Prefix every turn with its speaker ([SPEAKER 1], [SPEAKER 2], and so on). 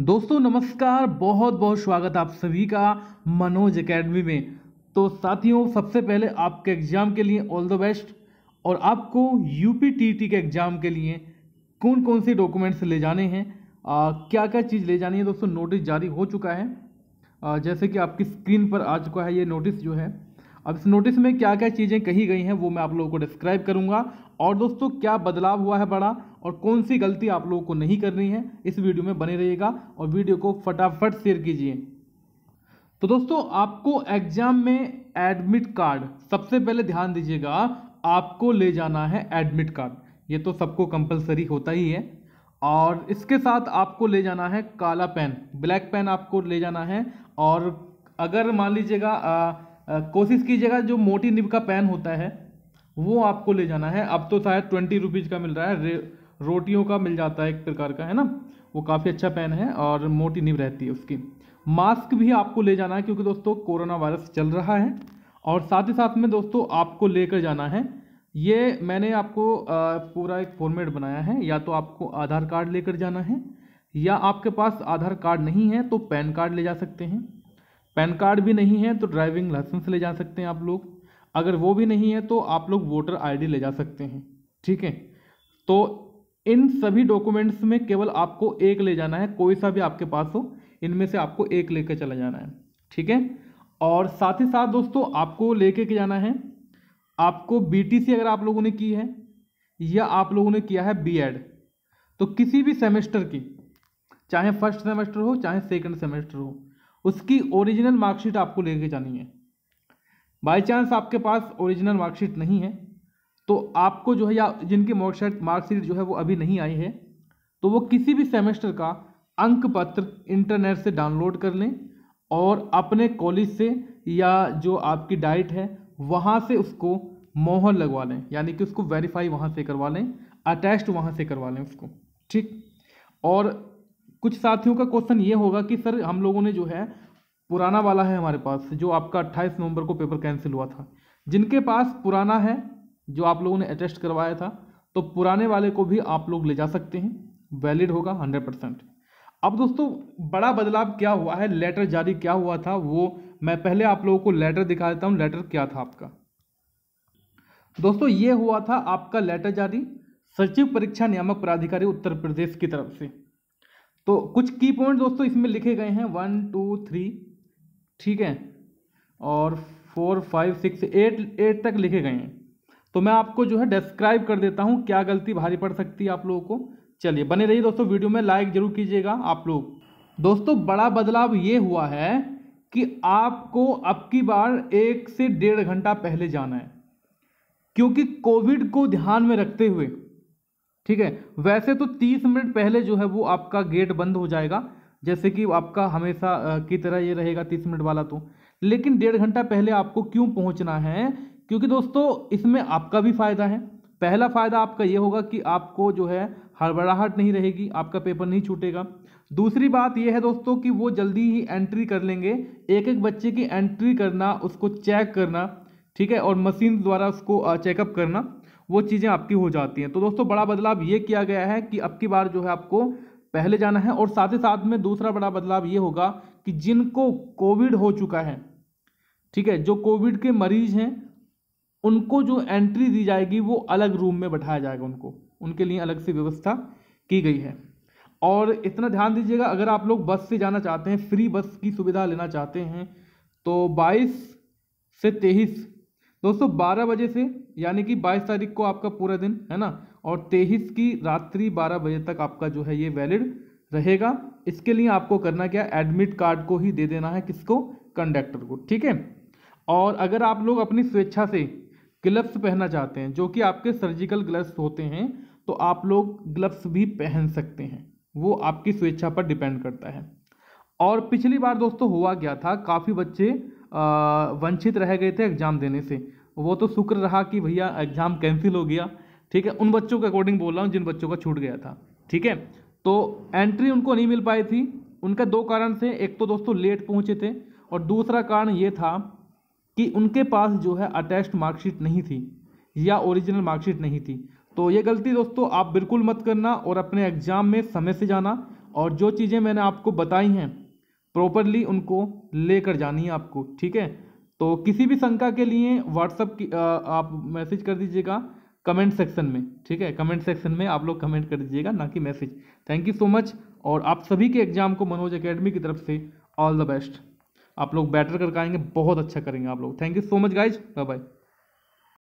[SPEAKER 1] दोस्तों नमस्कार बहुत बहुत स्वागत आप सभी का मनोज एकेडमी में तो साथियों सबसे पहले आपके एग्ज़ाम के लिए ऑल द बेस्ट और आपको यू पी टी टी के एग्ज़ाम के लिए कौन कौन से डॉक्यूमेंट्स ले जाने हैं क्या क्या चीज़ ले जानी है दोस्तों नोटिस जारी हो चुका है आ, जैसे कि आपकी स्क्रीन पर आ चुका है ये नोटिस जो है अब इस नोटिस में क्या क्या चीज़ें कही गई हैं वो मैं आप लोगों को डिस्क्राइब करूँगा और दोस्तों क्या बदलाव हुआ है बड़ा और कौन सी गलती आप लोगों को नहीं करनी है इस वीडियो में बने रहिएगा और वीडियो को फटाफट शेयर कीजिए तो दोस्तों आपको एग्जाम में एडमिट कार्ड सबसे पहले ध्यान दीजिएगा आपको ले जाना है एडमिट कार्ड ये तो सबको कंपलसरी होता ही है और इसके साथ आपको ले जाना है काला पेन ब्लैक पेन आपको ले जाना है और अगर मान लीजिएगा कोशिश कीजिएगा जो मोटी निब का पेन होता है वो आपको ले जाना है अब तो शायद ट्वेंटी रुपीज़ का मिल रहा है रोटियों का मिल जाता है एक प्रकार का है ना वो काफ़ी अच्छा पेन है और मोटी निब रहती है उसकी मास्क भी आपको ले जाना है क्योंकि दोस्तों कोरोना वायरस चल रहा है और साथ ही साथ में दोस्तों आपको लेकर जाना है ये मैंने आपको पूरा एक फॉर्मेट बनाया है या तो आपको आधार कार्ड लेकर जाना है या आपके पास आधार कार्ड नहीं है तो पैन कार्ड ले जा सकते हैं पैन कार्ड भी नहीं है तो ड्राइविंग लाइसेंस ले जा सकते हैं आप लोग अगर वो भी नहीं है तो आप लोग वोटर आईडी ले जा सकते हैं ठीक है तो इन सभी डॉक्यूमेंट्स में केवल आपको एक ले जाना है कोई सा भी आपके पास हो इनमें से आपको एक कर चला जाना है ठीक है और साथ ही साथ दोस्तों आपको ले के जाना है आपको सी अगर आप लोगों ने की है या आप लोगों ने किया है एड तो किसी भी सेमेस्टर की चाहे फर्स्ट सेमेस्टर हो चाहे सेकंड सेमेस्टर हो उसकी ओरिजिनल मार्कशीट आपको लेके जानी है बाय चांस आपके पास ओरिजिनल मार्कशीट नहीं है तो आपको जो है या जिनकी मार्कशीट मार्कशीट जो है वो अभी नहीं आई है तो वो किसी भी सेमेस्टर का अंक पत्र इंटरनेट से डाउनलोड कर लें और अपने कॉलेज से या जो आपकी डाइट है वहाँ से उसको मोहर लगवा लें यानी कि उसको वेरीफाई वहाँ से करवा लें अटैच्ड वहाँ से करवा लें उसको ठीक और कुछ साथियों का क्वेश्चन ये होगा कि सर हम लोगों ने जो है पुराना वाला है हमारे पास जो आपका 28 नवंबर को पेपर कैंसिल हुआ था जिनके पास पुराना है जो आप लोगों ने अटेस्ट करवाया था तो पुराने वाले को भी आप लोग ले जा सकते हैं वैलिड होगा हंड्रेड परसेंट अब दोस्तों बड़ा बदलाव क्या हुआ है लेटर जारी क्या हुआ था वो मैं पहले आप लोगों को लेटर दिखा देता हूँ लेटर क्या था आपका दोस्तों ये हुआ था आपका लेटर जारी सचिव परीक्षा नियामक प्राधिकारी उत्तर प्रदेश की तरफ से तो कुछ की पॉइंट दोस्तों इसमें लिखे गए हैं वन टू थ्री ठीक है और four five six eight eight तक लिखे गए हैं तो मैं आपको जो है डिस्क्राइब कर देता हूँ क्या गलती भारी पड़ सकती है आप लोगों को चलिए बने रहिए दोस्तों वीडियो में लाइक जरूर कीजिएगा आप लोग दोस्तों बड़ा बदलाव ये हुआ है कि आपको अब की बार एक से डेढ़ घंटा पहले जाना है क्योंकि कोविड को ध्यान में रखते हुए ठीक है वैसे तो तीस मिनट पहले जो है वो आपका गेट बंद हो जाएगा जैसे कि आपका हमेशा की तरह ये रहेगा तीस मिनट वाला तो लेकिन डेढ़ घंटा पहले आपको क्यों पहुंचना है क्योंकि दोस्तों इसमें आपका भी फ़ायदा है पहला फ़ायदा आपका ये होगा कि आपको जो है हड़बड़ाहट नहीं रहेगी आपका पेपर नहीं छूटेगा दूसरी बात यह है दोस्तों कि वो जल्दी ही एंट्री कर लेंगे एक एक बच्चे की एंट्री करना उसको चेक करना ठीक है और मशीन द्वारा उसको चेकअप करना वो चीज़ें आपकी हो जाती हैं तो दोस्तों बड़ा बदलाव ये किया गया है कि अब की बार जो है आपको पहले जाना है और साथ ही साथ में दूसरा बड़ा बदलाव ये होगा कि जिनको कोविड हो चुका है ठीक है जो कोविड के मरीज हैं उनको जो एंट्री दी जाएगी वो अलग रूम में बैठाया जाएगा उनको उनके लिए अलग से व्यवस्था की गई है और इतना ध्यान दीजिएगा अगर आप लोग बस से जाना चाहते हैं फ्री बस की सुविधा लेना चाहते हैं तो 22 से 23 दोस्तों 12 बजे से यानी कि 22 तारीख को आपका पूरा दिन है ना और 23 की रात्रि 12 बजे तक आपका जो है ये वैलिड रहेगा इसके लिए आपको करना क्या एडमिट कार्ड को ही दे देना है किसको कंडक्टर को ठीक है और अगर आप लोग अपनी स्वेच्छा से ग्लव्स पहनना चाहते हैं जो कि आपके सर्जिकल ग्लव्स होते हैं तो आप लोग ग्लव्स भी पहन सकते हैं वो आपकी स्वेच्छा पर डिपेंड करता है और पिछली बार दोस्तों हुआ क्या था काफ़ी बच्चे वंचित रह गए थे एग्ज़ाम देने से वो तो शुक्र रहा कि भैया एग्ज़ाम कैंसिल हो गया ठीक है उन बच्चों के अकॉर्डिंग बोल रहा हूँ जिन बच्चों का छूट गया था ठीक है तो एंट्री उनको नहीं मिल पाई थी उनका दो कारण थे एक तो दोस्तों लेट पहुँचे थे और दूसरा कारण ये था कि उनके पास जो है अटैच्ड मार्कशीट नहीं थी या ओरिजिनल मार्कशीट नहीं थी तो ये गलती दोस्तों आप बिल्कुल मत करना और अपने एग्ज़ाम में समय से जाना और जो चीज़ें मैंने आपको बताई हैं प्रॉपरली उनको लेकर जानी है आपको ठीक है तो किसी भी शंका के लिए व्हाट्सअप की आ, आप मैसेज कर दीजिएगा कमेंट सेक्शन में ठीक है कमेंट सेक्शन में आप लोग कमेंट कर दीजिएगा ना कि message thank you so much और आप सभी के एग्जाम को मनोज अकेडमी की तरफ से ऑल द बेस्ट आप लोग बेटर करके आएंगे बहुत अच्छा करेंगे आप लोग thank you so much guys bye bye